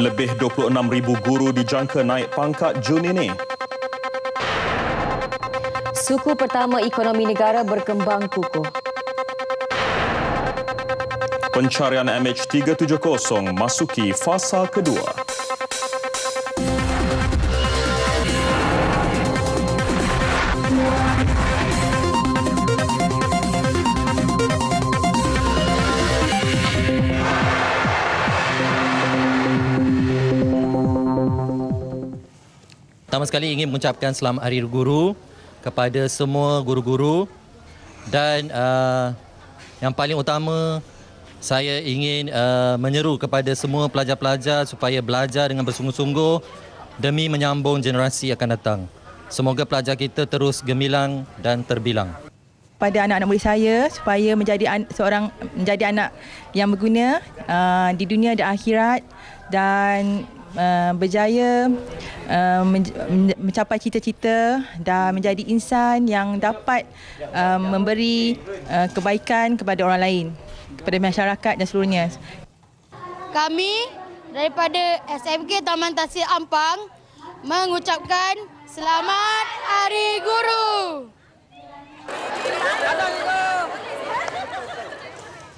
Lebih 26,000 guru dijangka naik pangkat Jun ini. Suku pertama ekonomi negara berkembang kukuh. Pencarian MH370 masuki fasa kedua. pertama sekali ingin mengucapkan selamat hari guru kepada semua guru-guru dan uh, yang paling utama saya ingin uh, menyeru kepada semua pelajar-pelajar supaya belajar dengan bersungguh-sungguh demi menyambung generasi akan datang. Semoga pelajar kita terus gemilang dan terbilang. Pada anak-anak murid saya supaya menjadi an- seorang menjadi anak yang berguna uh, di dunia dan akhirat dan Uh, berjaya uh, mencapai cita-cita dan menjadi insan yang dapat uh, memberi kebaikan kepada orang lain, kepada masyarakat dan seluruhnya. Kami daripada SMK Taman Tasir Ampang mengucapkan selamat Hari Guru. Selamat Hari Guru.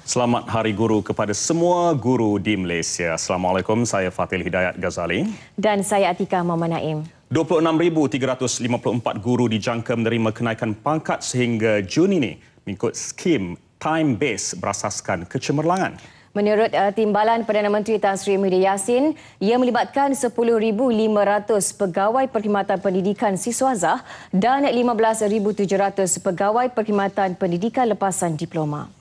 Selamat Hari Guru kepada semua guru di Malaysia. Assalamualaikum, saya Fatil Hidayat Ghazali. Dan saya Atika Mama Naim. 26,354 guru dijangka menerima kenaikan pangkat sehingga Jun ini mengikut skim time base berasaskan kecemerlangan. Menurut uh, timbalan Perdana Menteri Tan Sri Muhyiddin Yassin, ia melibatkan 10,500 pegawai perkhidmatan pendidikan siswazah dan 15,700 pegawai perkhidmatan pendidikan lepasan diploma.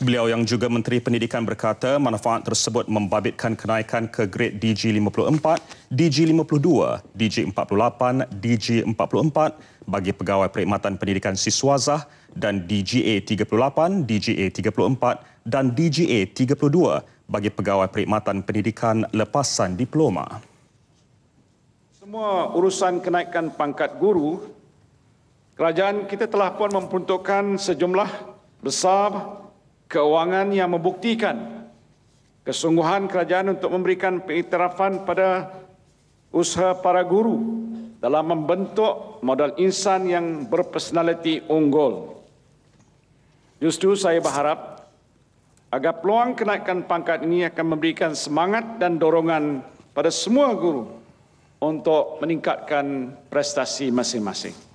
Beliau yang juga Menteri Pendidikan berkata manfaat tersebut membabitkan kenaikan ke grade DG54, DG52, DG48, DG44 bagi pegawai perkhidmatan pendidikan siswazah dan DGA38, DGA34 dan DGA32 bagi pegawai perkhidmatan pendidikan lepasan diploma. Semua urusan kenaikan pangkat guru, kerajaan kita telah pun memperuntukkan sejumlah besar keuangan yang membuktikan kesungguhan kerajaan untuk memberikan pengiktirafan pada usaha para guru dalam membentuk modal insan yang berpersonaliti unggul. Justru saya berharap agar peluang kenaikan pangkat ini akan memberikan semangat dan dorongan pada semua guru untuk meningkatkan prestasi masing-masing.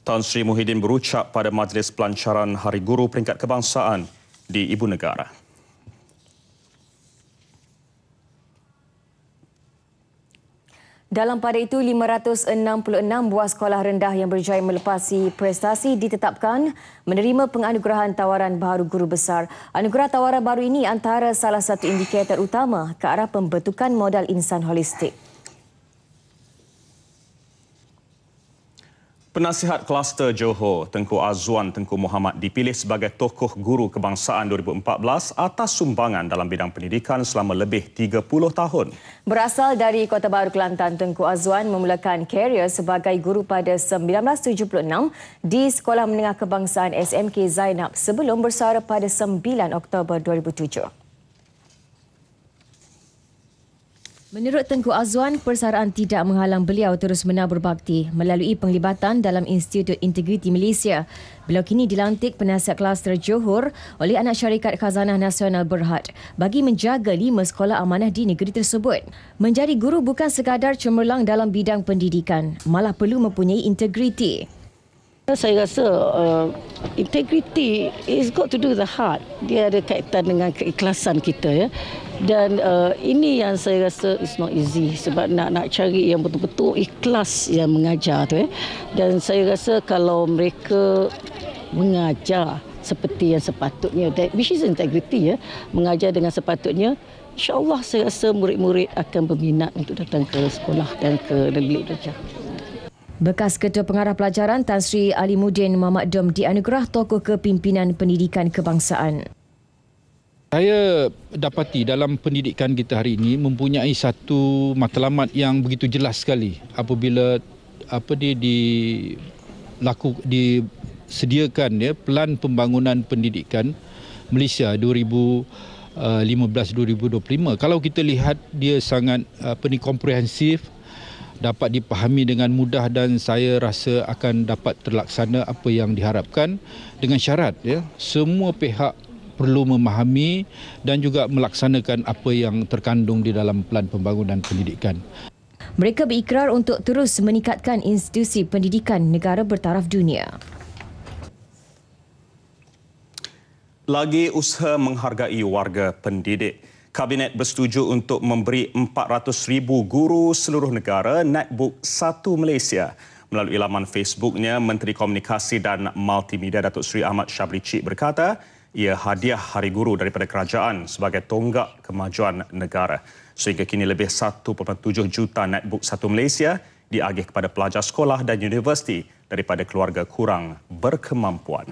Tan Sri Muhyiddin berucap pada majlis pelancaran Hari Guru Peringkat Kebangsaan di Ibu Negara. Dalam pada itu, 566 buah sekolah rendah yang berjaya melepasi prestasi ditetapkan menerima penganugerahan tawaran baru guru besar. Anugerah tawaran baru ini antara salah satu indikator utama ke arah pembentukan modal insan holistik. Penasihat Kluster Johor, Tengku Azwan Tengku Muhammad dipilih sebagai tokoh guru kebangsaan 2014 atas sumbangan dalam bidang pendidikan selama lebih 30 tahun. Berasal dari Kota Baru Kelantan, Tengku Azwan memulakan karier sebagai guru pada 1976 di Sekolah Menengah Kebangsaan SMK Zainab sebelum bersara pada 9 Oktober 2007. Menurut Tengku Azwan, persaraan tidak menghalang beliau terus menabur bakti melalui penglibatan dalam Institut Integriti Malaysia. Beliau kini dilantik penasihat kluster Johor oleh anak syarikat Khazanah Nasional Berhad bagi menjaga lima sekolah amanah di negeri tersebut. Menjadi guru bukan sekadar cemerlang dalam bidang pendidikan, malah perlu mempunyai integriti. Saya rasa uh, integriti is got to do the heart. Dia ada kaitan dengan keikhlasan kita. ya dan uh, ini yang saya rasa is not easy sebab nak nak cari yang betul-betul ikhlas yang mengajar tu eh dan saya rasa kalau mereka mengajar seperti yang sepatutnya which is integrity ya mengajar dengan sepatutnya insyaallah saya rasa murid-murid akan berminat untuk datang ke sekolah dan ke negeri darjah Bekas Ketua Pengarah Pelajaran Tan Sri Ali Mudin Mohd Dom dianugerah tokoh kepimpinan pendidikan kebangsaan. Saya dapati dalam pendidikan kita hari ini mempunyai satu matlamat yang begitu jelas sekali apabila apa dia di laku disediakan ya pelan pembangunan pendidikan Malaysia 2015-2025 kalau kita lihat dia sangat apa ni komprehensif dapat dipahami dengan mudah dan saya rasa akan dapat terlaksana apa yang diharapkan dengan syarat ya semua pihak perlu memahami dan juga melaksanakan apa yang terkandung di dalam pelan pembangunan pendidikan. Mereka berikrar untuk terus meningkatkan institusi pendidikan negara bertaraf dunia. Lagi usaha menghargai warga pendidik. Kabinet bersetuju untuk memberi 400,000 guru seluruh negara netbook satu Malaysia. Melalui laman Facebooknya, Menteri Komunikasi dan Multimedia Datuk Seri Ahmad Syabri Cik berkata, ia hadiah Hari Guru daripada kerajaan sebagai tonggak kemajuan negara. Sehingga kini lebih 1.7 juta netbook satu Malaysia diagih kepada pelajar sekolah dan universiti daripada keluarga kurang berkemampuan.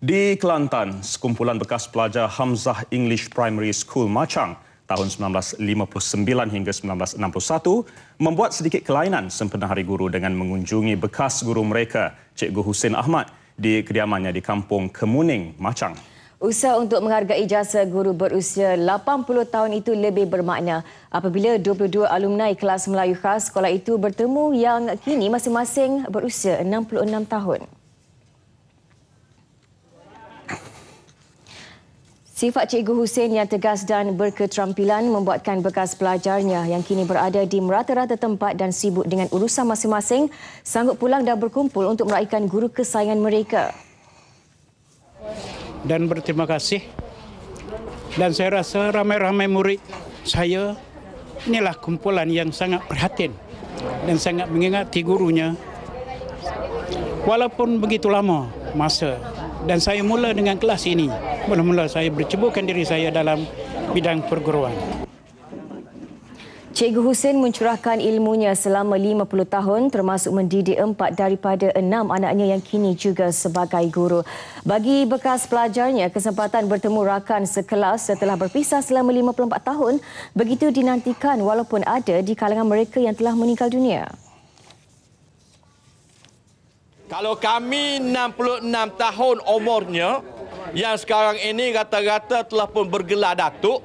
Di Kelantan, sekumpulan bekas pelajar Hamzah English Primary School Macang tahun 1959 hingga 1961 membuat sedikit kelainan sempena Hari Guru dengan mengunjungi bekas guru mereka, Cikgu Husin Ahmad di kediamannya di Kampung Kemuning, Macang. Usaha untuk menghargai jasa guru berusia 80 tahun itu lebih bermakna apabila 22 alumni kelas Melayu khas sekolah itu bertemu yang kini masing-masing berusia 66 tahun. Sifat Cikgu Hussein yang tegas dan berketerampilan membuatkan bekas pelajarnya yang kini berada di merata-rata tempat dan sibuk dengan urusan masing-masing sanggup pulang dan berkumpul untuk meraihkan guru kesayangan mereka. Dan berterima kasih dan saya rasa ramai-ramai murid saya inilah kumpulan yang sangat perhatian dan sangat mengingati gurunya walaupun begitu lama masa dan saya mula dengan kelas ini mula-mula saya bercebukan diri saya dalam bidang perguruan. Cikgu Husin mencurahkan ilmunya selama 50 tahun termasuk mendidik empat daripada enam anaknya yang kini juga sebagai guru. Bagi bekas pelajarnya, kesempatan bertemu rakan sekelas setelah berpisah selama 54 tahun begitu dinantikan walaupun ada di kalangan mereka yang telah meninggal dunia. Kalau kami 66 tahun umurnya, yang sekarang ini rata-rata telah pun bergelar datuk.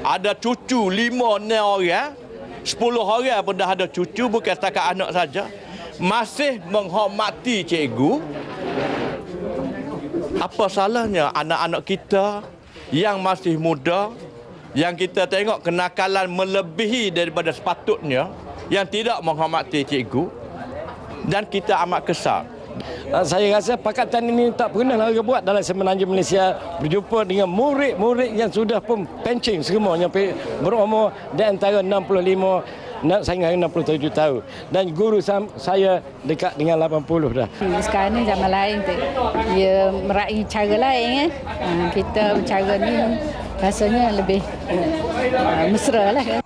Ada cucu lima enam orang. Sepuluh orang pun dah ada cucu bukan setakat anak saja. Masih menghormati cikgu. Apa salahnya anak-anak kita yang masih muda, yang kita tengok kenakalan melebihi daripada sepatutnya, yang tidak menghormati cikgu dan kita amat kesal. Ah, saya rasa pakatan ini tak pernah lagi buat dalam semenanjung Malaysia berjumpa dengan murid-murid yang sudah pun pencing semuanya berumur di antara 65 nak sehingga 67 tahun dan guru saya dekat dengan 80 dah. Hmm, sekarang ni zaman lain tu. Dia meraih cara lain eh. Ah, kita cara ni rasanya lebih uh, mesra lah. Eh.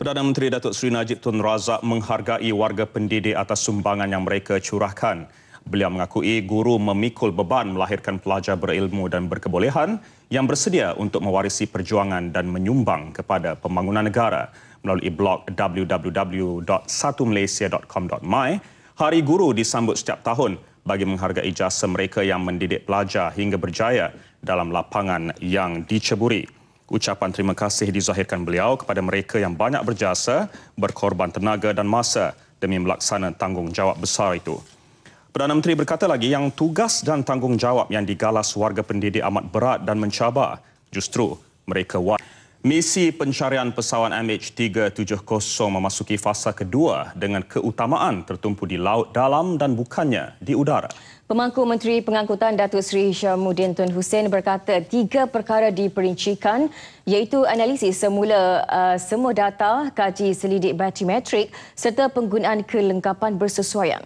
Perdana Menteri Datuk Seri Najib Tun Razak menghargai warga pendidik atas sumbangan yang mereka curahkan. Beliau mengakui guru memikul beban melahirkan pelajar berilmu dan berkebolehan yang bersedia untuk mewarisi perjuangan dan menyumbang kepada pembangunan negara melalui blog www.satumalaysia.com.my. Hari Guru disambut setiap tahun bagi menghargai jasa mereka yang mendidik pelajar hingga berjaya dalam lapangan yang diceburi. Ucapan terima kasih dizahirkan beliau kepada mereka yang banyak berjasa, berkorban tenaga dan masa demi melaksana tanggungjawab besar itu. Perdana Menteri berkata lagi yang tugas dan tanggungjawab yang digalas warga pendidik amat berat dan mencabar. Justru mereka wajib. Misi pencarian pesawat MH370 memasuki fasa kedua dengan keutamaan tertumpu di laut dalam dan bukannya di udara. Pemangku Menteri Pengangkutan Datuk Seri Syamuddin Tun Hussein berkata tiga perkara diperincikan iaitu analisis semula uh, semua data, kaji selidik batimetrik serta penggunaan kelengkapan bersesuaian.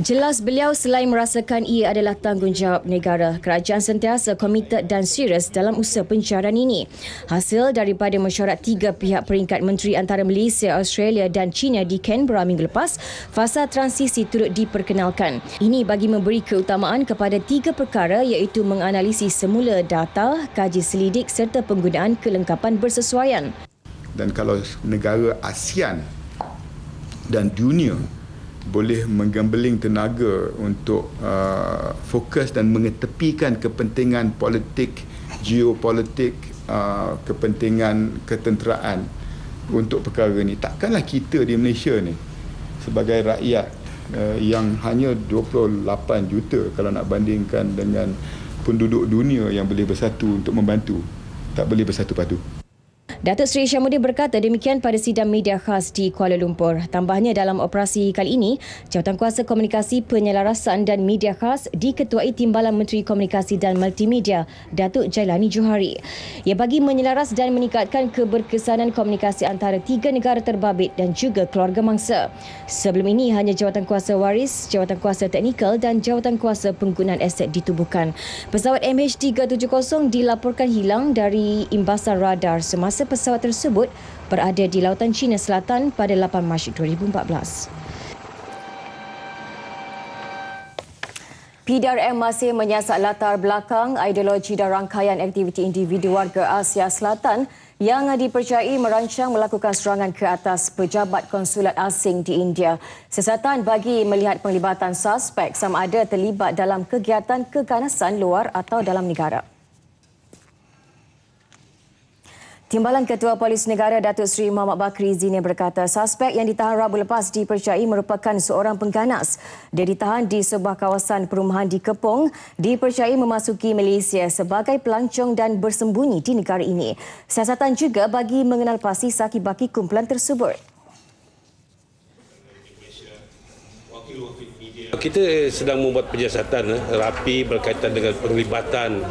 Jelas beliau selain merasakan ia adalah tanggungjawab negara, kerajaan sentiasa komited dan serius dalam usaha pencarian ini. Hasil daripada mesyuarat tiga pihak peringkat menteri antara Malaysia, Australia dan China di Canberra minggu lepas, fasa transisi turut diperkenalkan. Ini bagi memberi keutamaan kepada tiga perkara iaitu menganalisis semula data, kaji selidik serta penggunaan kelengkapan bersesuaian. Dan kalau negara ASEAN dan dunia boleh menggambling tenaga untuk uh, fokus dan mengetepikan kepentingan politik, geopolitik, uh, kepentingan ketenteraan untuk perkara ini. Takkanlah kita di Malaysia ni sebagai rakyat uh, yang hanya 28 juta kalau nak bandingkan dengan penduduk dunia yang boleh bersatu untuk membantu, tak boleh bersatu padu. Datuk Seri Syamuddin berkata demikian pada sidang media khas di Kuala Lumpur. Tambahnya dalam operasi kali ini, jawatan kuasa Komunikasi Penyelarasan dan Media Khas diketuai Timbalan Menteri Komunikasi dan Multimedia, Datuk Jailani Johari. Ia bagi menyelaras dan meningkatkan keberkesanan komunikasi antara tiga negara terbabit dan juga keluarga mangsa. Sebelum ini, hanya jawatan kuasa Waris, jawatan kuasa Teknikal dan jawatan kuasa Penggunaan Aset ditubuhkan. Pesawat MH370 dilaporkan hilang dari imbasan radar semasa mangsa pesawat tersebut berada di Lautan China Selatan pada 8 Mac 2014. PDRM masih menyiasat latar belakang ideologi dan rangkaian aktiviti individu warga Asia Selatan yang dipercayai merancang melakukan serangan ke atas pejabat konsulat asing di India. Siasatan bagi melihat penglibatan suspek sama ada terlibat dalam kegiatan keganasan luar atau dalam negara. Timbalan Ketua Polis Negara Datuk Seri Muhammad Bakri Zini berkata suspek yang ditahan Rabu lepas dipercayai merupakan seorang pengganas. Dia ditahan di sebuah kawasan perumahan di Kepong dipercayai memasuki Malaysia sebagai pelancong dan bersembunyi di negara ini. Siasatan juga bagi mengenal pasti saki-baki kumpulan tersebut. Kita sedang membuat penyiasatan eh, rapi berkaitan dengan perlibatan.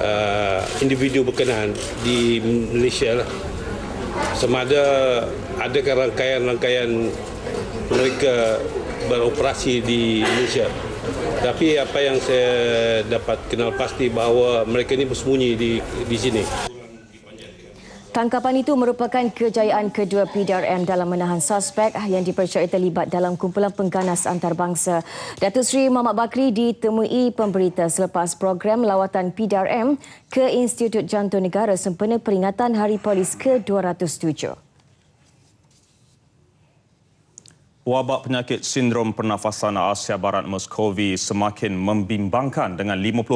uh, individu berkenaan di Malaysia lah. Sama ada adakah rangkaian-rangkaian mereka beroperasi di Malaysia. Tapi apa yang saya dapat kenal pasti bahawa mereka ini bersembunyi di di sini. Tangkapan itu merupakan kejayaan kedua PDRM dalam menahan suspek yang dipercayai terlibat dalam kumpulan pengganas antarabangsa. Datuk Seri Muhammad Bakri ditemui pemberita selepas program lawatan PDRM ke Institut Jantung Negara sempena peringatan Hari Polis ke-207. Wabak penyakit sindrom pernafasan Asia Barat Moskowi semakin membimbangkan dengan 50%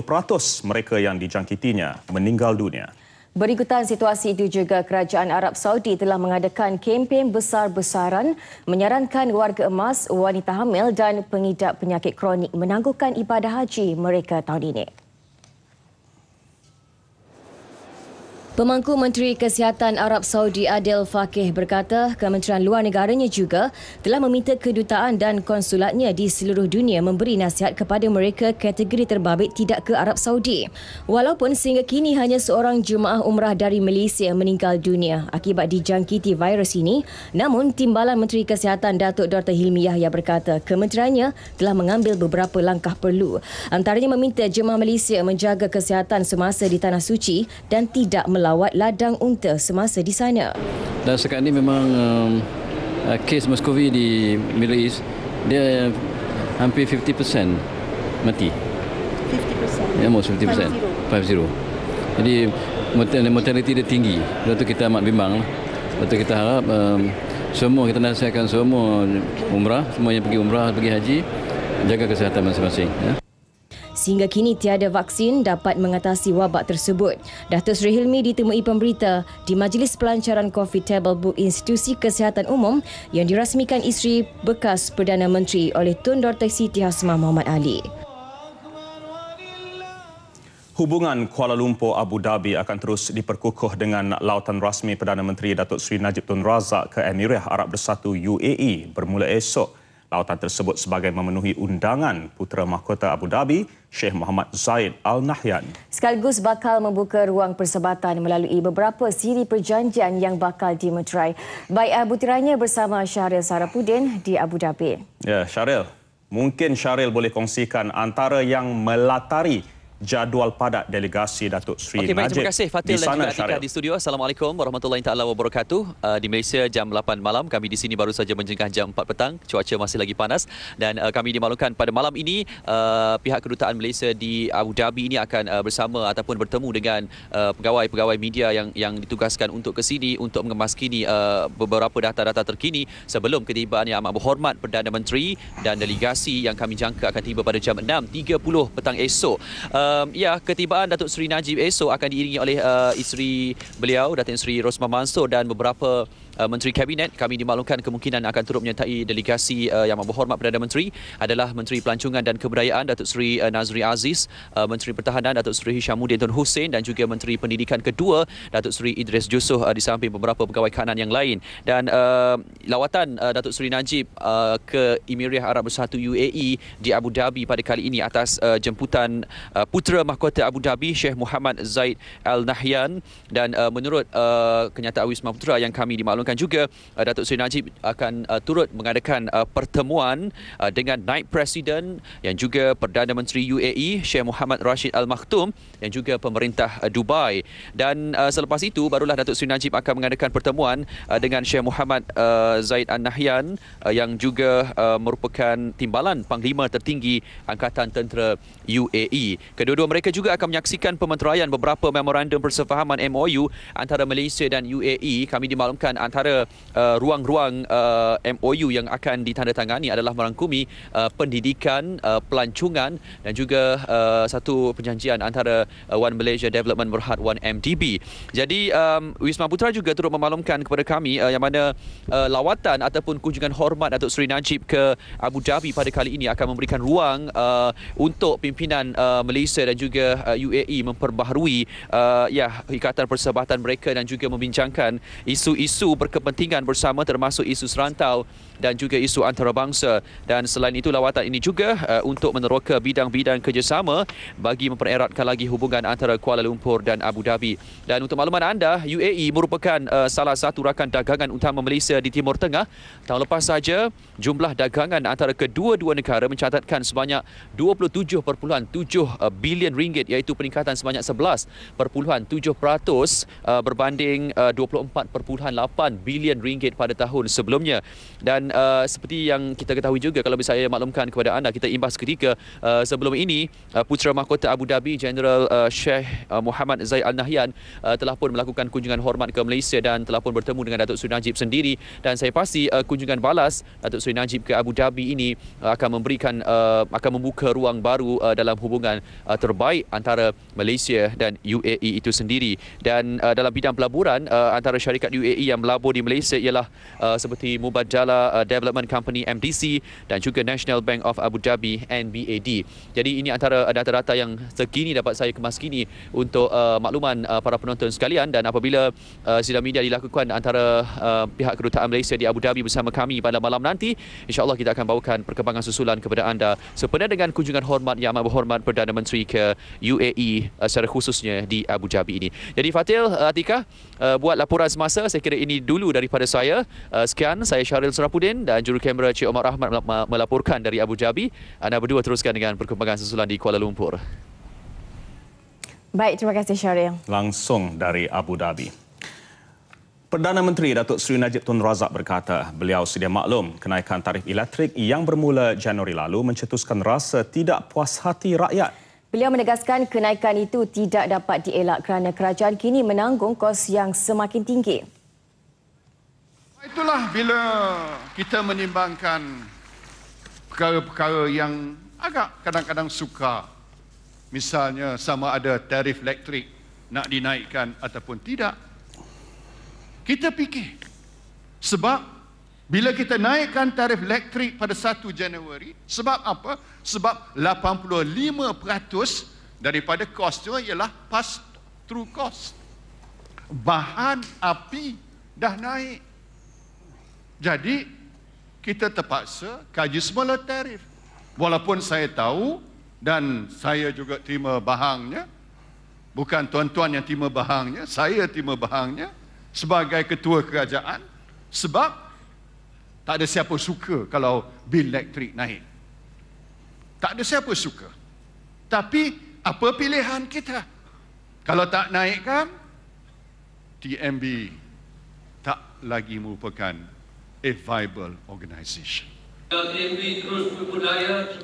mereka yang dijangkitinya meninggal dunia. Berikutan situasi itu juga Kerajaan Arab Saudi telah mengadakan kempen besar-besaran menyarankan warga emas, wanita hamil dan pengidap penyakit kronik menangguhkan ibadah haji mereka tahun ini. Pemangku Menteri Kesihatan Arab Saudi Adel Fakih berkata Kementerian Luar Negaranya juga telah meminta kedutaan dan konsulatnya di seluruh dunia memberi nasihat kepada mereka kategori terbabit tidak ke Arab Saudi. Walaupun sehingga kini hanya seorang jemaah umrah dari Malaysia meninggal dunia akibat dijangkiti virus ini, namun Timbalan Menteri Kesihatan Datuk Dr. Hilmi Yahya berkata kementeriannya telah mengambil beberapa langkah perlu. Antaranya meminta jemaah Malaysia menjaga kesihatan semasa di Tanah Suci dan tidak melakukan melawat ladang unta semasa di sana. Dan sekarang ini memang um, uh, kes Muscovy di Middle East, dia hampir 50% mati. 50%? Ya, most 50%. 50. 50. Jadi mortality dia tinggi. Lepas itu kita amat bimbang. Lah. Lepas itu kita harap um, semua kita nasihatkan semua umrah, semua yang pergi umrah, pergi haji, jaga kesihatan masing-masing. Ya sehingga kini tiada vaksin dapat mengatasi wabak tersebut. Dr. Sri Hilmi ditemui pemberita di Majlis Pelancaran Coffee Table Book Institusi Kesihatan Umum yang dirasmikan isteri bekas Perdana Menteri oleh Tun Dr. Siti Hasmah Muhammad Ali. Hubungan Kuala Lumpur Abu Dhabi akan terus diperkukuh dengan lautan rasmi Perdana Menteri Datuk Seri Najib Tun Razak ke Emirah Arab Bersatu UAE bermula esok. Lautan tersebut sebagai memenuhi undangan Putera Mahkota Abu Dhabi Syekh Muhammad Zaid Al Nahyan. Sekaligus bakal membuka ruang persebatan melalui beberapa siri perjanjian yang bakal dimeterai. Baik eh, butirannya bersama Syahril Sarapudin di Abu Dhabi. Ya, Syahril. Mungkin Syahril boleh kongsikan antara yang melatari jadual padat delegasi Datuk Seri okay, Najib. Baik, terima kasih Fatil sana, dan juga Atika di studio. Assalamualaikum warahmatullahi taala wabarakatuh. Uh, di Malaysia jam 8 malam, kami di sini baru saja menjengah jam 4 petang. Cuaca masih lagi panas dan uh, kami dimaklumkan pada malam ini uh, pihak kedutaan Malaysia di Abu Dhabi ini akan uh, bersama ataupun bertemu dengan uh, pegawai-pegawai uh, media yang yang ditugaskan untuk ke sini untuk mengemaskini uh, beberapa data-data terkini sebelum ketibaan yang amat berhormat Perdana Menteri dan delegasi yang kami jangka akan tiba pada jam 6.30 petang esok. Uh, um, ya ketibaan Datuk Seri Najib esok akan diiringi oleh uh, isteri beliau Datin Seri Rosma Mansor dan beberapa Uh, Menteri Kabinet kami dimaklumkan kemungkinan akan turut menyertai delegasi uh, yang berhormat Perdana Menteri adalah Menteri Pelancongan dan Kebudayaan Datuk Seri uh, Nazri Aziz, Menteri Pertahanan Datuk Seri Hishamuddin Tun Hussein dan juga Menteri Pendidikan Kedua Datuk Seri Idris Jusuh di samping beberapa pegawai kanan yang lain dan uh, lawatan uh, Datuk Seri Najib uh, ke Emiriah Arab Bersatu UAE di Abu Dhabi pada kali ini atas uh, jemputan uh, putera mahkota Abu Dhabi Sheikh Muhammad Zaid Al Nahyan dan uh, menurut uh, kenyataan Wisma Putra yang kami dimaklumkan dikabarkan juga uh, Datuk Seri Najib akan uh, turut mengadakan uh, pertemuan uh, dengan Naib Presiden yang juga Perdana Menteri UAE Syekh Muhammad Rashid Al Maktoum yang juga pemerintah uh, Dubai dan uh, selepas itu barulah Datuk Seri Najib akan mengadakan pertemuan uh, dengan Syekh Muhammad uh, Zaid An Nahyan uh, yang juga uh, merupakan timbalan panglima tertinggi angkatan tentera UAE. Kedua-dua mereka juga akan menyaksikan pementeraian beberapa memorandum persefahaman MOU antara Malaysia dan UAE. Kami dimaklumkan antara antara uh, ruang-ruang uh, MOU yang akan ditandatangani adalah merangkumi uh, pendidikan, uh, pelancongan dan juga uh, satu perjanjian antara uh, One Malaysia Development Berhad One MDB. Jadi um, Wisma Putra juga turut memaklumkan kepada kami uh, yang mana uh, lawatan ataupun kunjungan hormat Datuk Seri Najib ke Abu Dhabi pada kali ini akan memberikan ruang uh, untuk pimpinan uh, Malaysia dan juga uh, UAE memperbaharui uh, ya ikatan persahabatan mereka dan juga membincangkan isu-isu ber- berkepentingan bersama termasuk isu serantau dan juga isu antarabangsa dan selain itu lawatan ini juga uh, untuk meneroka bidang-bidang kerjasama bagi mempereratkan lagi hubungan antara Kuala Lumpur dan Abu Dhabi dan untuk makluman anda UAE merupakan uh, salah satu rakan dagangan utama Malaysia di Timur Tengah tahun lepas saja jumlah dagangan antara kedua-dua negara mencatatkan sebanyak 27.7 uh, bilion ringgit iaitu peningkatan sebanyak 11.7% uh, berbanding uh, 24.8 bilion ringgit pada tahun sebelumnya dan uh, seperti yang kita ketahui juga kalau saya maklumkan kepada anda kita imbas ketika uh, sebelum ini uh, putra mahkota Abu Dhabi General uh, Sheikh uh, Muhammad Zaid Al Nahyan uh, telah pun melakukan kunjungan hormat ke Malaysia dan telah pun bertemu dengan Datuk Seri Najib sendiri dan saya pasti uh, kunjungan balas Datuk Seri Najib ke Abu Dhabi ini uh, akan memberikan uh, akan membuka ruang baru uh, dalam hubungan uh, terbaik antara Malaysia dan UAE itu sendiri dan uh, dalam bidang pelaburan uh, antara syarikat UAE yang melabur di Malaysia ialah uh, seperti Mubadala uh, uh, Development Company MDC dan juga National Bank of Abu Dhabi NBAD. Jadi ini antara data-data yang terkini dapat saya kemas kini untuk uh, makluman uh, para penonton sekalian dan apabila uh, sidang media dilakukan antara uh, pihak kedutaan Malaysia di Abu Dhabi bersama kami pada malam nanti, insya-Allah kita akan bawakan perkembangan susulan kepada anda sepenuh dengan kunjungan hormat yang amat berhormat Perdana Menteri ke UAE uh, secara khususnya di Abu Dhabi ini. Jadi Fatil uh, Atika uh, buat laporan semasa saya kira ini dulu daripada saya. Uh, sekian saya Syaril Serapudin Nordin dan juru kamera Cik Omar Rahmat melaporkan dari Abu Dhabi. Anda berdua teruskan dengan perkembangan susulan di Kuala Lumpur. Baik, terima kasih Syaril. Langsung dari Abu Dhabi. Perdana Menteri Datuk Seri Najib Tun Razak berkata beliau sedia maklum kenaikan tarif elektrik yang bermula Januari lalu mencetuskan rasa tidak puas hati rakyat. Beliau menegaskan kenaikan itu tidak dapat dielak kerana kerajaan kini menanggung kos yang semakin tinggi. Itulah bila kita menimbangkan perkara-perkara yang agak kadang-kadang suka, Misalnya sama ada tarif elektrik nak dinaikkan ataupun tidak. Kita fikir. Sebab bila kita naikkan tarif elektrik pada 1 Januari, sebab apa? Sebab 85% daripada kos tu ialah pass through cost. Bahan api dah naik. Jadi kita terpaksa kaji semula tarif. Walaupun saya tahu dan saya juga terima bahangnya, bukan tuan-tuan yang terima bahangnya, saya terima bahangnya sebagai ketua kerajaan sebab tak ada siapa suka kalau bil elektrik naik. Tak ada siapa suka. Tapi apa pilihan kita? Kalau tak naikkan, TMB tak lagi merupakan a viable organization.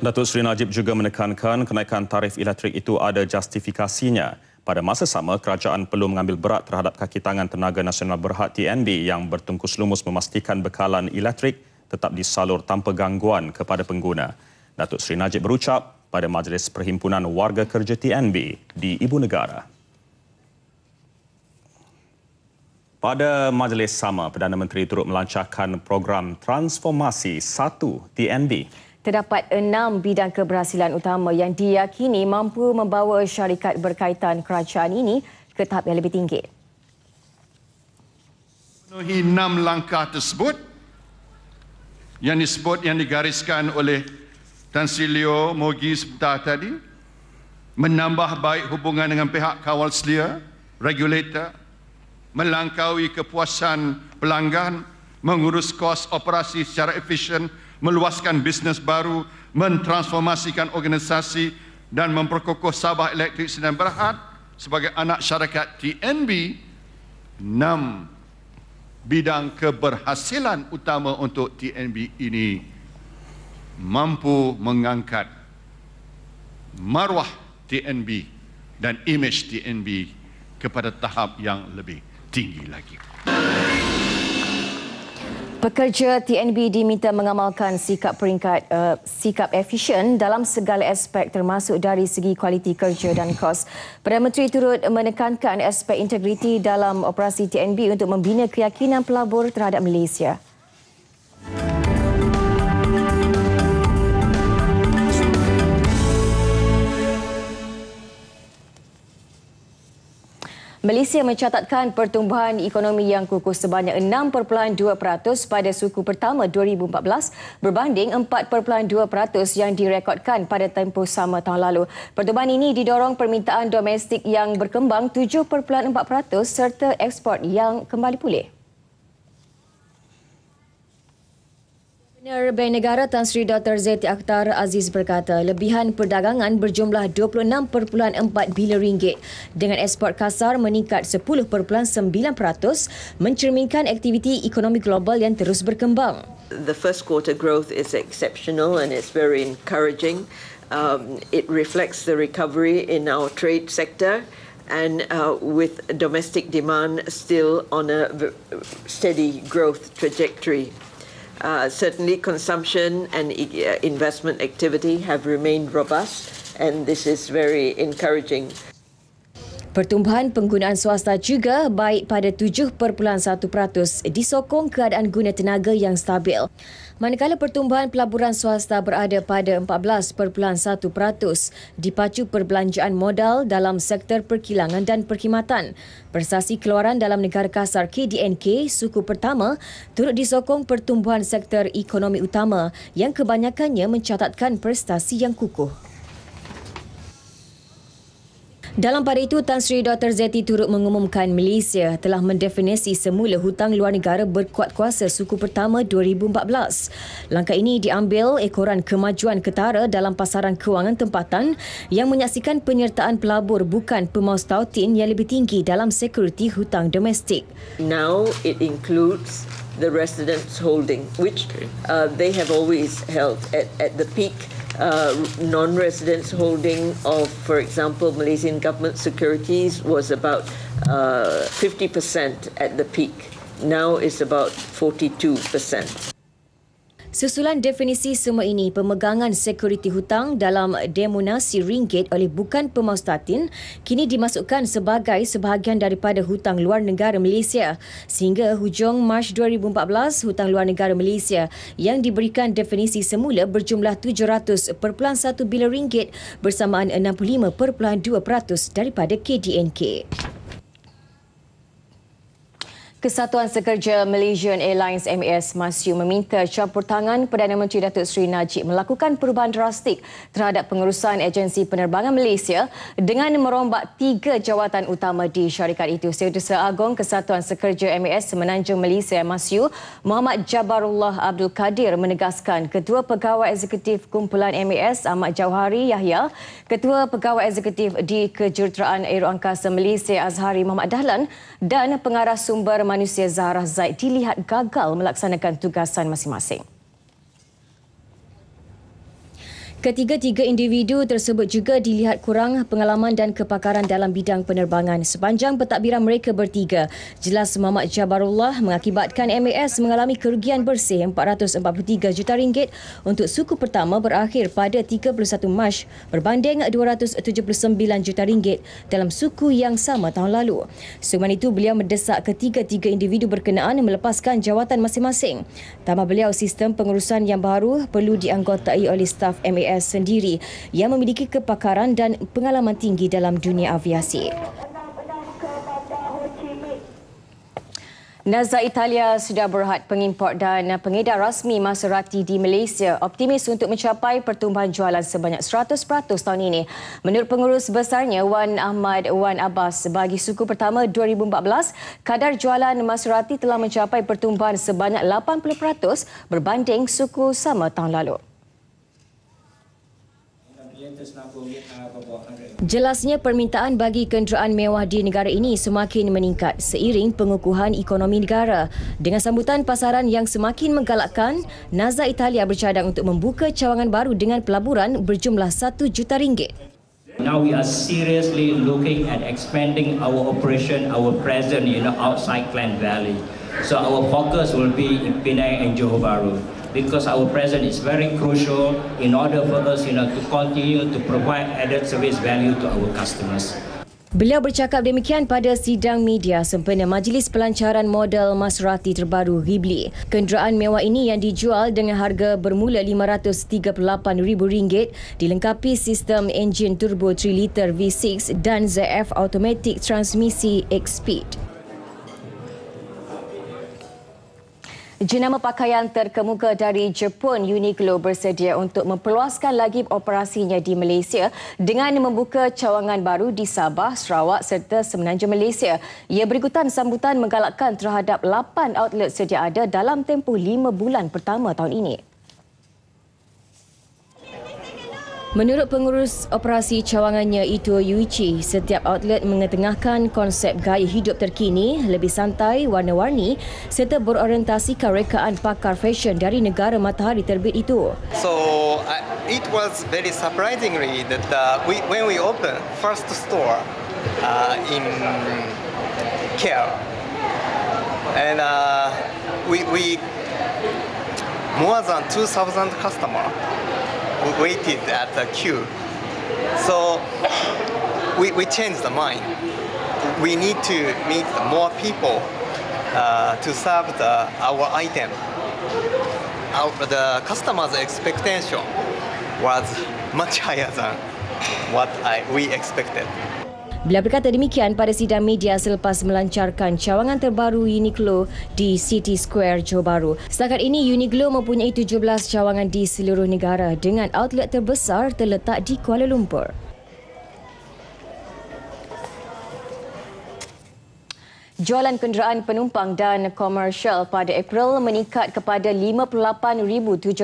Datuk Seri Najib juga menekankan kenaikan tarif elektrik itu ada justifikasinya. Pada masa sama, kerajaan perlu mengambil berat terhadap kaki tangan tenaga nasional berhad TNB yang bertungkus lumus memastikan bekalan elektrik tetap disalur tanpa gangguan kepada pengguna. Datuk Seri Najib berucap pada Majlis Perhimpunan Warga Kerja TNB di Ibu Negara. Pada majlis sama, Perdana Menteri turut melancarkan program transformasi 1 TNB. Terdapat enam bidang keberhasilan utama yang diyakini mampu membawa syarikat berkaitan kerajaan ini ke tahap yang lebih tinggi. Penuhi enam langkah tersebut yang disebut yang digariskan oleh Tan Sri Leo Mogi sebentar tadi menambah baik hubungan dengan pihak kawal selia, regulator, melangkaui kepuasan pelanggan, mengurus kos operasi secara efisien, meluaskan bisnes baru, mentransformasikan organisasi dan memperkokoh Sabah Elektrik Sdn Berhad sebagai anak syarikat TNB Enam bidang keberhasilan utama untuk TNB ini mampu mengangkat maruah TNB dan imej TNB kepada tahap yang lebih tinggi lagi. Pekerja TNB diminta mengamalkan sikap peringkat uh, sikap efisien dalam segala aspek termasuk dari segi kualiti kerja dan kos. Perdana Menteri turut menekankan aspek integriti dalam operasi TNB untuk membina keyakinan pelabur terhadap Malaysia. Malaysia mencatatkan pertumbuhan ekonomi yang kukuh sebanyak 6.2% pada suku pertama 2014 berbanding 4.2% yang direkodkan pada tempoh sama tahun lalu. Pertumbuhan ini didorong permintaan domestik yang berkembang 7.4% serta ekspor yang kembali pulih. Gubernur Bank Negara Tan Sri Dr. Zeti Akhtar Aziz berkata, lebihan perdagangan berjumlah 26.4 bilion ringgit dengan ekspor kasar meningkat 10.9% mencerminkan aktiviti ekonomi global yang terus berkembang. The first quarter growth is exceptional and it's very encouraging. Um, it reflects the recovery in our trade sector and uh, with domestic demand still on a steady growth trajectory. Uh, certainly consumption and uh, investment activity have remained robust, and this is very encouraging. Pertumbuhan penggunaan swasta juga baik pada 7.1% disokong keadaan guna tenaga yang stabil. Manakala pertumbuhan pelaburan swasta berada pada 14.1% dipacu perbelanjaan modal dalam sektor perkilangan dan perkhidmatan. Persasi keluaran dalam negara kasar KDNK suku pertama turut disokong pertumbuhan sektor ekonomi utama yang kebanyakannya mencatatkan prestasi yang kukuh. Dalam pada itu, Tan Sri Dr. Zeti turut mengumumkan Malaysia telah mendefinisi semula hutang luar negara berkuat kuasa suku pertama 2014. Langkah ini diambil ekoran kemajuan ketara dalam pasaran kewangan tempatan yang menyaksikan penyertaan pelabur bukan pemaus tautin yang lebih tinggi dalam sekuriti hutang domestik. Now it includes the residents holding which uh, they have always held at at the peak uh, non-residents holding of, for example, Malaysian government securities was about uh, 50% at the peak. Now it's about 42%. Susulan definisi semua ini, pemegangan sekuriti hutang dalam demonasi ringgit oleh bukan pemastatin kini dimasukkan sebagai sebahagian daripada hutang luar negara Malaysia. Sehingga hujung Mac 2014, hutang luar negara Malaysia yang diberikan definisi semula berjumlah 700.1 bilion ringgit bersamaan 65.2% daripada KDNK. Kesatuan Sekerja Malaysian Airlines MAS Masyu meminta campur tangan Perdana Menteri Datuk Seri Najib melakukan perubahan drastik terhadap pengurusan agensi penerbangan Malaysia dengan merombak tiga jawatan utama di syarikat itu. Setiausaha Agong Kesatuan Sekerja MAS Semenanjung Malaysia MSU Muhammad Jabarullah Abdul Kadir menegaskan Ketua Pegawai Eksekutif Kumpulan MAS Ahmad Jauhari Yahya, Ketua Pegawai Eksekutif di Kejuruteraan Aero Angkasa Malaysia Azhari Muhammad Dahlan dan pengarah sumber manusia Zahra Zaid dilihat gagal melaksanakan tugasan masing-masing. Ketiga-tiga individu tersebut juga dilihat kurang pengalaman dan kepakaran dalam bidang penerbangan sepanjang pentadbiran mereka bertiga. Jelas Muhammad Jabarullah mengakibatkan MAS mengalami kerugian bersih 443 juta ringgit untuk suku pertama berakhir pada 31 Mac berbanding 279 juta ringgit dalam suku yang sama tahun lalu. Selain itu, beliau mendesak ketiga-tiga individu berkenaan melepaskan jawatan masing-masing. Tambah beliau, sistem pengurusan yang baru perlu dianggotai oleh staf MAS CAS sendiri yang memiliki kepakaran dan pengalaman tinggi dalam dunia aviasi. Nazar Italia sudah berhad pengimport dan pengedar rasmi Maserati di Malaysia optimis untuk mencapai pertumbuhan jualan sebanyak 100% tahun ini. Menurut pengurus besarnya Wan Ahmad Wan Abbas, bagi suku pertama 2014, kadar jualan Maserati telah mencapai pertumbuhan sebanyak 80% berbanding suku sama tahun lalu. Jelasnya permintaan bagi kenderaan mewah di negara ini semakin meningkat seiring pengukuhan ekonomi negara. Dengan sambutan pasaran yang semakin menggalakkan, Naza Italia bercadang untuk membuka cawangan baru dengan pelaburan berjumlah 1 juta ringgit. Now we are seriously looking at expanding our operation, our presence in the outside Klang Valley. So our focus will be in Penang and Johor Bahru because our presence is very crucial in order for us you know, to continue to provide added service value to our customers. Beliau bercakap demikian pada sidang media sempena Majlis Pelancaran Model Maserati terbaru Ghibli. Kenderaan mewah ini yang dijual dengan harga bermula RM538,000 dilengkapi sistem enjin turbo 3 liter V6 dan ZF Automatic Transmisi X-Speed. Jenama pakaian terkemuka dari Jepun, Uniqlo bersedia untuk memperluaskan lagi operasinya di Malaysia dengan membuka cawangan baru di Sabah, Sarawak serta Semenanjung Malaysia. Ia berikutan sambutan menggalakkan terhadap 8 outlet sedia ada dalam tempoh 5 bulan pertama tahun ini. Menurut pengurus operasi cawangannya itu Yui setiap outlet mengetengahkan konsep gaya hidup terkini, lebih santai, warna-warni serta berorientasi rekaan pakar fashion dari negara matahari terbit itu. So, uh, it was very surprisingly that uh, we, when we open first store uh, in KL, and uh, we, we more than 2,000 customers waited at the queue. So we, we changed the mind. We need to meet more people uh, to serve the, our item. Our, the customer's expectation was much higher than what I, we expected. Beliau berkata demikian pada sidang media selepas melancarkan cawangan terbaru Uniqlo di City Square, Johor Bahru. Setakat ini, Uniqlo mempunyai 17 cawangan di seluruh negara dengan outlet terbesar terletak di Kuala Lumpur. Jualan kenderaan penumpang dan komersial pada April meningkat kepada 58,732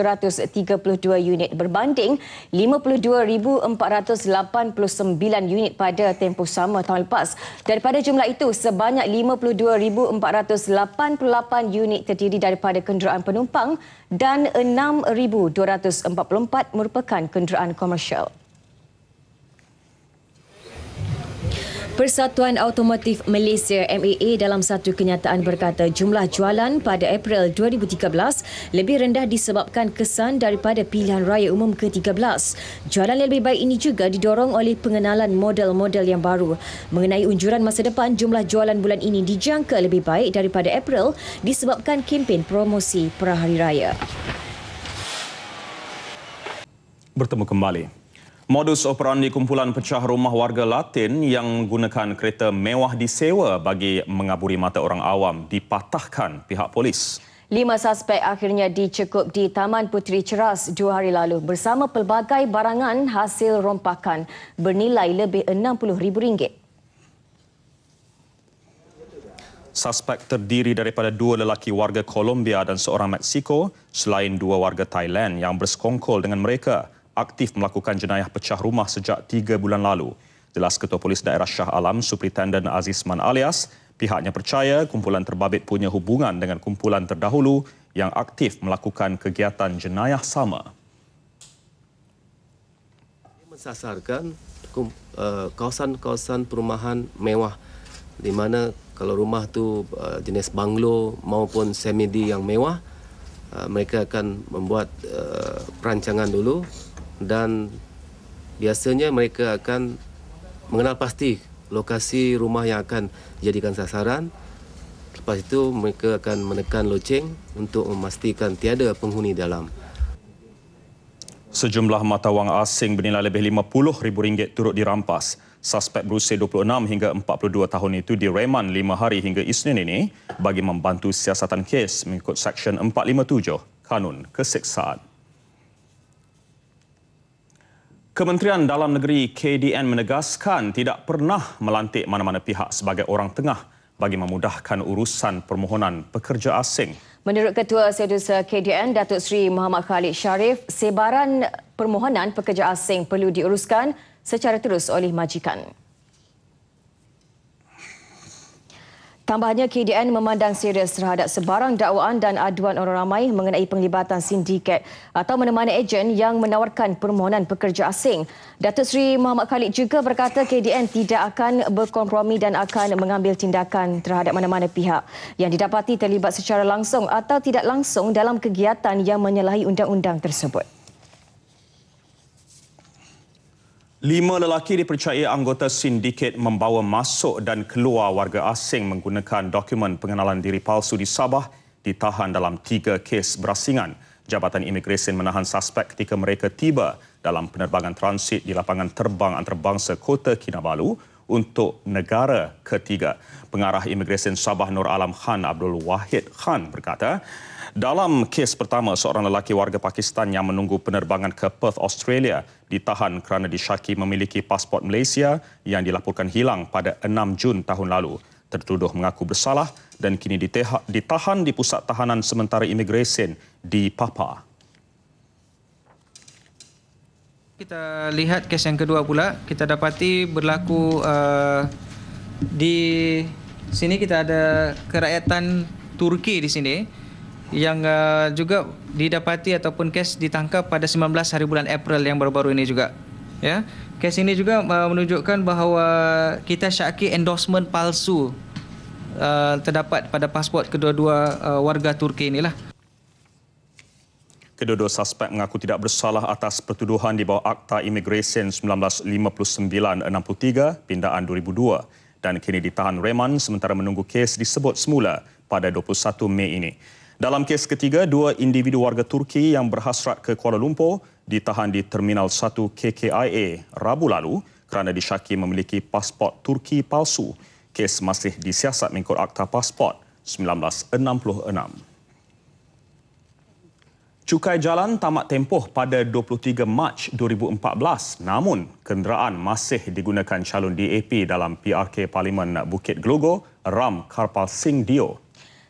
unit berbanding 52,489 unit pada tempoh sama tahun lepas. Daripada jumlah itu, sebanyak 52,488 unit terdiri daripada kenderaan penumpang dan 6,244 merupakan kenderaan komersial. Persatuan Automotif Malaysia MAA dalam satu kenyataan berkata jumlah jualan pada April 2013 lebih rendah disebabkan kesan daripada pilihan raya umum ke-13. Jualan yang lebih baik ini juga didorong oleh pengenalan model-model yang baru. Mengenai unjuran masa depan, jumlah jualan bulan ini dijangka lebih baik daripada April disebabkan kempen promosi perahari Raya. Bertemu kembali. Modus operandi kumpulan pecah rumah warga Latin yang menggunakan kereta mewah disewa bagi mengaburi mata orang awam dipatahkan pihak polis. Lima suspek akhirnya dicekup di Taman Puteri Ceras dua hari lalu bersama pelbagai barangan hasil rompakan bernilai lebih rm ringgit. Suspek terdiri daripada dua lelaki warga Colombia dan seorang Meksiko selain dua warga Thailand yang bersekongkol dengan Mereka aktif melakukan jenayah pecah rumah sejak tiga bulan lalu. Jelas Ketua Polis Daerah Shah Alam, Superintendent Aziz Man Alias, pihaknya percaya kumpulan terbabit punya hubungan dengan kumpulan terdahulu yang aktif melakukan kegiatan jenayah sama. Dia mensasarkan eh, kawasan-kawasan perumahan mewah di mana kalau rumah tu eh, jenis banglo maupun semedi yang mewah, eh, mereka akan membuat perancangan dulu dan biasanya mereka akan mengenal pasti lokasi rumah yang akan dijadikan sasaran. Lepas itu mereka akan menekan loceng untuk memastikan tiada penghuni dalam. Sejumlah mata wang asing bernilai lebih rm ringgit turut dirampas. Suspek berusia 26 hingga 42 tahun itu direman 5 hari hingga Isnin ini bagi membantu siasatan kes mengikut Seksyen 457 Kanun Keseksaan. Kementerian Dalam Negeri KDN menegaskan tidak pernah melantik mana-mana pihak sebagai orang tengah bagi memudahkan urusan permohonan pekerja asing. Menurut Ketua Sedusa KDN, Datuk Seri Muhammad Khalid Sharif, sebaran permohonan pekerja asing perlu diuruskan secara terus oleh majikan. Tambahnya, KDN memandang serius terhadap sebarang dakwaan dan aduan orang ramai mengenai penglibatan sindiket atau menemani ejen yang menawarkan permohonan pekerja asing. Datuk Seri Muhammad Khalid juga berkata KDN tidak akan berkompromi dan akan mengambil tindakan terhadap mana-mana pihak yang didapati terlibat secara langsung atau tidak langsung dalam kegiatan yang menyalahi undang-undang tersebut. Lima lelaki dipercayai anggota sindiket membawa masuk dan keluar warga asing menggunakan dokumen pengenalan diri palsu di Sabah ditahan dalam tiga kes berasingan. Jabatan Imigresen menahan suspek ketika mereka tiba dalam penerbangan transit di lapangan terbang antarabangsa Kota Kinabalu untuk negara ketiga. Pengarah Imigresen Sabah Nur Alam Khan Abdul Wahid Khan berkata, dalam kes pertama, seorang lelaki warga Pakistan yang menunggu penerbangan ke Perth, Australia ditahan kerana disyaki memiliki pasport Malaysia yang dilaporkan hilang pada 6 Jun tahun lalu. Tertuduh mengaku bersalah dan kini ditahan di pusat tahanan sementara imigresen di Papua. Kita lihat kes yang kedua pula. Kita dapati berlaku uh, di sini kita ada kerakyatan Turki di sini yang uh, juga didapati ataupun kes ditangkap pada 19 hari bulan April yang baru-baru ini juga. Ya. Kes ini juga uh, menunjukkan bahawa kita syaki endorsement palsu uh, terdapat pada pasport kedua-dua uh, warga Turki inilah. Kedua-dua suspek mengaku tidak bersalah atas pertuduhan di bawah Akta Immigration 1959-63 Pindaan 2002 dan kini ditahan reman sementara menunggu kes disebut semula pada 21 Mei ini. Dalam kes ketiga, dua individu warga Turki yang berhasrat ke Kuala Lumpur ditahan di Terminal 1 KKIA Rabu lalu kerana disyaki memiliki pasport Turki palsu. Kes masih disiasat mengikut Akta Pasport 1966. Cukai jalan tamat tempoh pada 23 Mac 2014 namun kenderaan masih digunakan calon DAP dalam PRK Parlimen Bukit Glogo Ram Karpal Singh Dio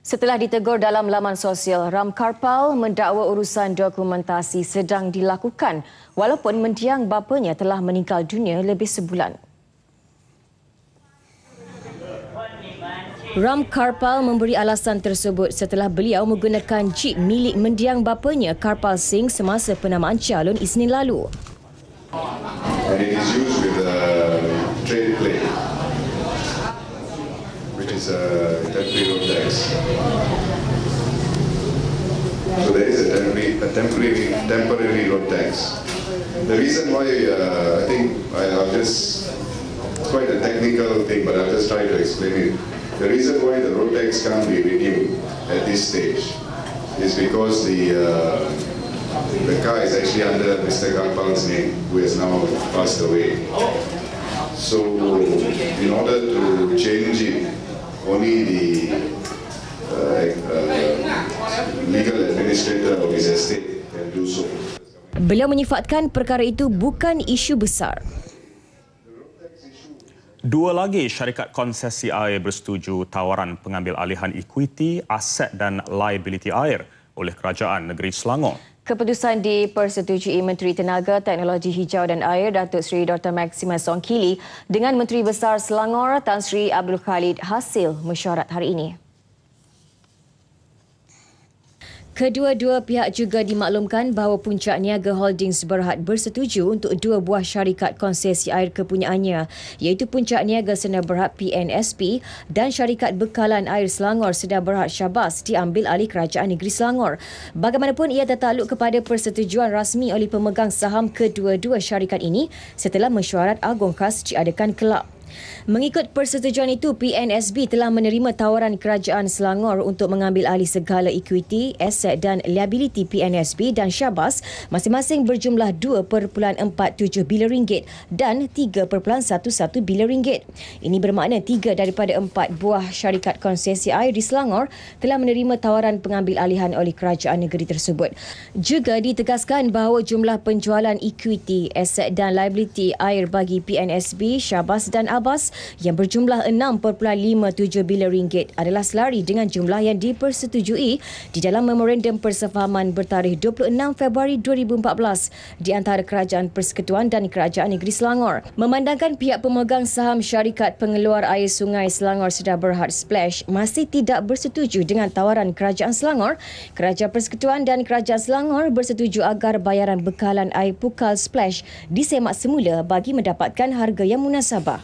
Setelah ditegur dalam laman sosial, Ram Karpal mendakwa urusan dokumentasi sedang dilakukan walaupun mendiang bapanya telah meninggal dunia lebih sebulan. Ram Karpal memberi alasan tersebut setelah beliau menggunakan jeep milik mendiang bapanya Karpal Singh semasa penamaan calon Isnin lalu. And it is used with a trade plate, which is a years. So there is a temporary, a temporary, temporary road tax. The reason why uh, I think I, will just, it's quite a technical thing, but I'll just try to explain it. The reason why the road tax can't be renewed at this stage is because the uh, the car is actually under Mr. Gopal's name, who has now passed away. So, in order to change it, only the Beliau menyifatkan perkara itu bukan isu besar. Dua lagi syarikat konsesi air bersetuju tawaran pengambil alihan equity, aset dan liability air oleh Kerajaan Negeri Selangor. Keputusan dipersetujui Menteri Tenaga, Teknologi Hijau dan Air Datuk Seri Dr. Maximus Songkili dengan Menteri Besar Selangor Tan Sri Abdul Khalid hasil mesyuarat hari ini. Kedua-dua pihak juga dimaklumkan bahawa puncak niaga Holdings Berhad bersetuju untuk dua buah syarikat konsesi air kepunyaannya iaitu puncak niaga Sena Berhad PNSP dan syarikat bekalan air Selangor Sena Berhad Syabas diambil alih kerajaan negeri Selangor. Bagaimanapun ia tertakluk kepada persetujuan rasmi oleh pemegang saham kedua-dua syarikat ini setelah mesyuarat Agong khas diadakan kelab. Mengikut persetujuan itu, PNSB telah menerima tawaran kerajaan Selangor untuk mengambil alih segala equity, aset dan liability PNSB dan Syabas masing-masing berjumlah 2.47 bilion ringgit dan 3.11 bilion ringgit. Ini bermakna tiga daripada empat buah syarikat konsesi air di Selangor telah menerima tawaran pengambil alihan oleh kerajaan negeri tersebut. Juga ditegaskan bahawa jumlah penjualan equity, aset dan liability air bagi PNSB, Syabas dan Al Abbas yang berjumlah 6.57 bilion ringgit adalah selari dengan jumlah yang dipersetujui di dalam memorandum persefahaman bertarikh 26 Februari 2014 di antara Kerajaan Persekutuan dan Kerajaan Negeri Selangor. Memandangkan pihak pemegang saham syarikat pengeluar air sungai Selangor Sedar Berhad Splash masih tidak bersetuju dengan tawaran Kerajaan Selangor, Kerajaan Persekutuan dan Kerajaan Selangor bersetuju agar bayaran bekalan air pukal Splash disemak semula bagi mendapatkan harga yang munasabah.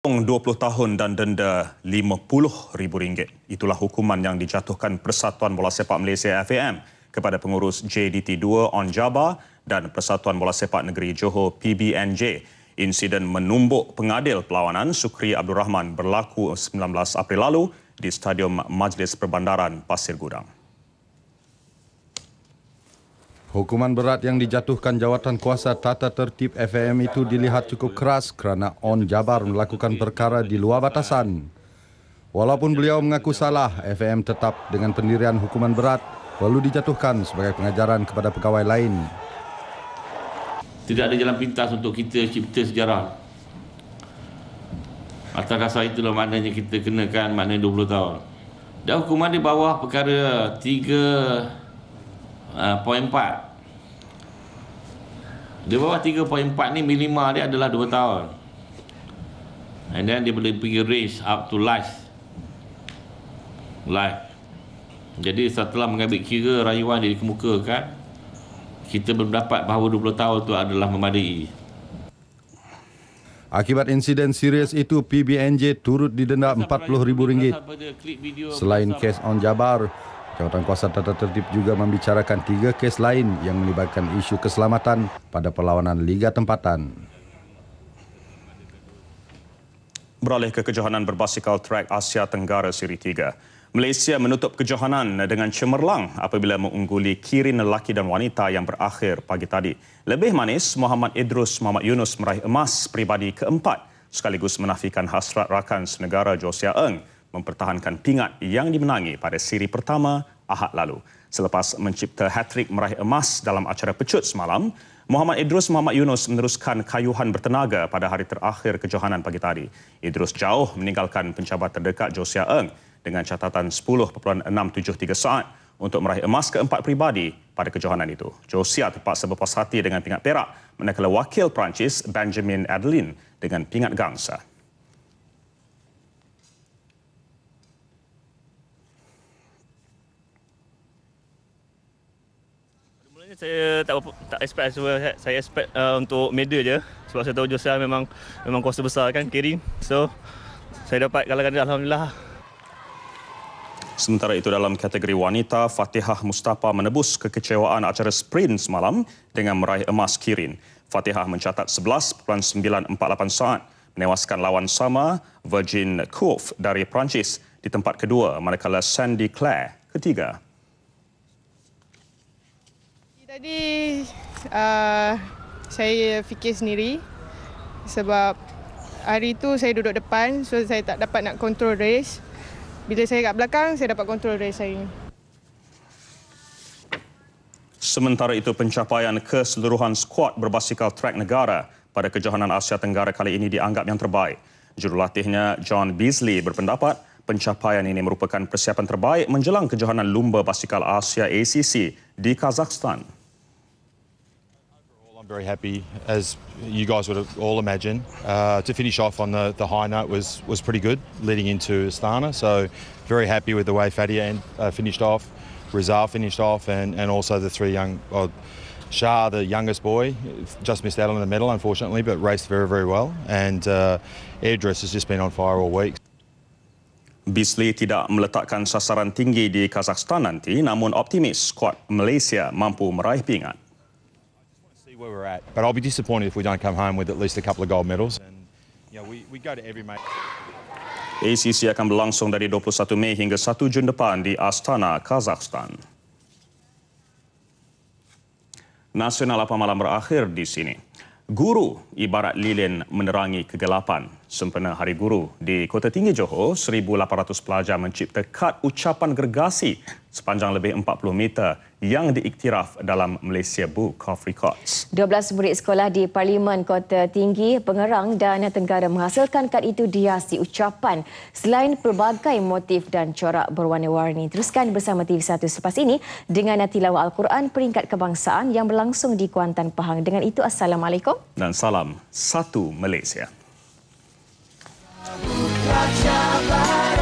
20 tahun dan denda RM50,000. Itulah hukuman yang dijatuhkan Persatuan Bola Sepak Malaysia FAM kepada pengurus JDT2 On Jabar dan Persatuan Bola Sepak Negeri Johor PBNJ. Insiden menumbuk pengadil perlawanan Sukri Abdul Rahman berlaku 19 April lalu di Stadium Majlis Perbandaran Pasir Gudang. Hukuman berat yang dijatuhkan jawatan kuasa tata tertib FAM itu dilihat cukup keras kerana On Jabar melakukan perkara di luar batasan. Walaupun beliau mengaku salah, FAM tetap dengan pendirian hukuman berat perlu dijatuhkan sebagai pengajaran kepada pegawai lain. Tidak ada jalan pintas untuk kita cipta sejarah. Atas kasar itulah maknanya kita kenakan maknanya 20 tahun. Dan hukuman di bawah perkara Ah, poin 4 di bawah 3.4 ni minima dia adalah 2 tahun and then dia boleh pergi range up to life life jadi setelah mengambil kira rayuan dia dikemukakan kita berpendapat bahawa 20 tahun tu adalah memadai Akibat insiden serius itu, PBNJ turut didenda RM40,000. Selain kes on Jabar, Jawatan kuasa tata tertib juga membicarakan tiga kes lain yang melibatkan isu keselamatan pada perlawanan Liga Tempatan. Beralih ke kejohanan berbasikal track Asia Tenggara Siri 3. Malaysia menutup kejohanan dengan cemerlang apabila mengungguli kiri lelaki dan wanita yang berakhir pagi tadi. Lebih manis, Muhammad Idrus Muhammad Yunus meraih emas peribadi keempat sekaligus menafikan hasrat rakan senegara Josiah Eng mempertahankan pingat yang dimenangi pada siri pertama Ahad lalu. Selepas mencipta hat-trick meraih emas dalam acara pecut semalam, Muhammad Idrus Muhammad Yunus meneruskan kayuhan bertenaga pada hari terakhir kejohanan pagi tadi. Idrus jauh meninggalkan pencabar terdekat Josiah Eng dengan catatan 10.673 saat untuk meraih emas keempat peribadi pada kejohanan itu. Josiah terpaksa berpuas hati dengan pingat perak manakala wakil Perancis Benjamin Adeline dengan pingat gangsa. saya tak apa tak expect lah saya saya expect uh, untuk medal je sebab saya tahu Josiah memang memang kuasa besar kan kiri. So saya dapat kalahkan dia alhamdulillah. Sementara itu dalam kategori wanita, Fatihah Mustafa menebus kekecewaan acara sprint semalam dengan meraih emas Kirin. Fatihah mencatat 11.948 saat menewaskan lawan sama Virgin Kouf dari Perancis di tempat kedua manakala Sandy Clare ketiga. Jadi uh, saya fikir sendiri sebab hari itu saya duduk depan so saya tak dapat nak kontrol race. Bila saya kat belakang saya dapat kontrol race saya. Sementara itu pencapaian keseluruhan skuad berbasikal trek negara pada kejohanan Asia Tenggara kali ini dianggap yang terbaik. Jurulatihnya John Beasley berpendapat pencapaian ini merupakan persiapan terbaik menjelang kejohanan lumba basikal Asia ACC di Kazakhstan. Very happy, as you guys would all imagine. Uh, to finish off on the, the high note was, was pretty good leading into Astana, so very happy with the way Fadia uh, finished off, Rizal finished off, and, and also the three young. Uh, Shah, the youngest boy, just missed out on the medal, unfortunately, but raced very, very well. And uh, Airdress has just been on fire all week. Bisley tidak meletakkan sasaran tinggi di Kazakhstan nanti, namun optimis skuad Malaysia mampu meraih pingat. where we're at, but I'll be disappointed if we don't come home with at least a couple of gold medals. And you we, we go to every match. ACC akan berlangsung dari 21 Mei hingga 1 Jun depan di Astana, Kazakhstan. Nasional apa malam berakhir di sini. Guru ibarat lilin menerangi kegelapan. Sempena Hari Guru di Kota Tinggi Johor, 1,800 pelajar mencipta kad ucapan gergasi sepanjang lebih 40 meter yang diiktiraf dalam Malaysia Book of Records. 12 murid sekolah di Parlimen Kota Tinggi, Pengerang dan Tenggara menghasilkan kad itu dihiasi ucapan selain pelbagai motif dan corak berwarna-warni. Teruskan bersama TV1 selepas ini dengan Natilawa Al-Quran Peringkat Kebangsaan yang berlangsung di Kuantan Pahang. Dengan itu, Assalamualaikum. Dan salam satu Malaysia. Buka